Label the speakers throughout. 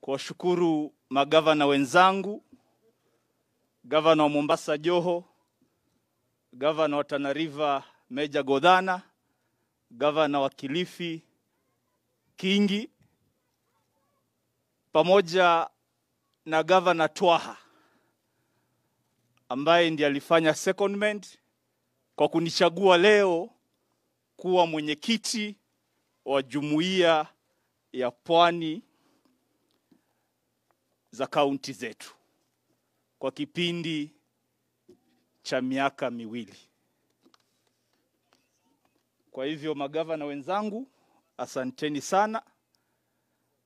Speaker 1: kuwashukuru magavana wenzangu, gavana wa Mombasa Joho, gavana wa Tana River Meja Godhana, gavana wa Kilifi Kingi, pamoja na gavana Twaha ambaye ndiye alifanya secondment kwa kunichagua leo kuwa mwenyekiti wa jumuiya ya Pwani za kaunti zetu kwa kipindi cha miaka miwili. Kwa hivyo magavana wenzangu, asanteni sana,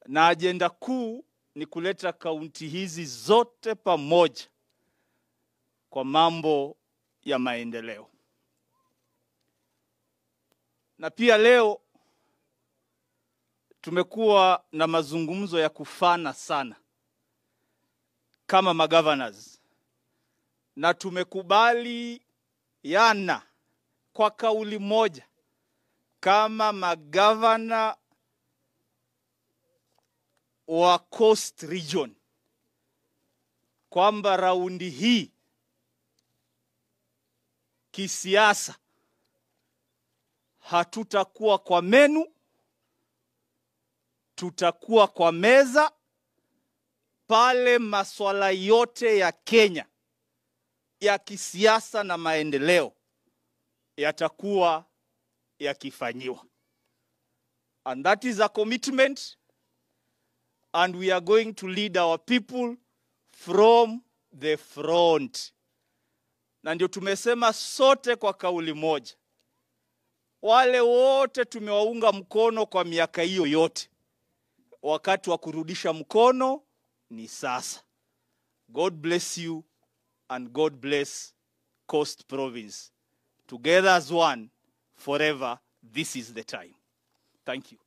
Speaker 1: na ajenda kuu ni kuleta kaunti hizi zote pamoja kwa mambo ya maendeleo. Na pia leo tumekuwa na mazungumzo ya kufana sana kama magovernors na yana kwa kauli moja kama magavana wa Coast Region kwamba raundi hii kisiasa hatutakuwa kwa menu, tutakuwa kwa meza pale masuala yote ya Kenya ya kisiasa na maendeleo yatakuwa yakifanyiwa. And that is a commitment and we are going to lead our people from the front. Na ndio tumesema sote kwa kauli moja, wale wote tumewaunga mkono kwa miaka hiyo yote, wakati wa kurudisha mkono ni sasa. God bless you and God bless Coast Province. Together as one, forever, this is the time. Thank you.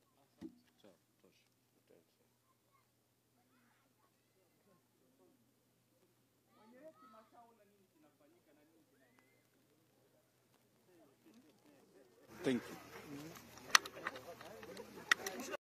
Speaker 1: Thank you.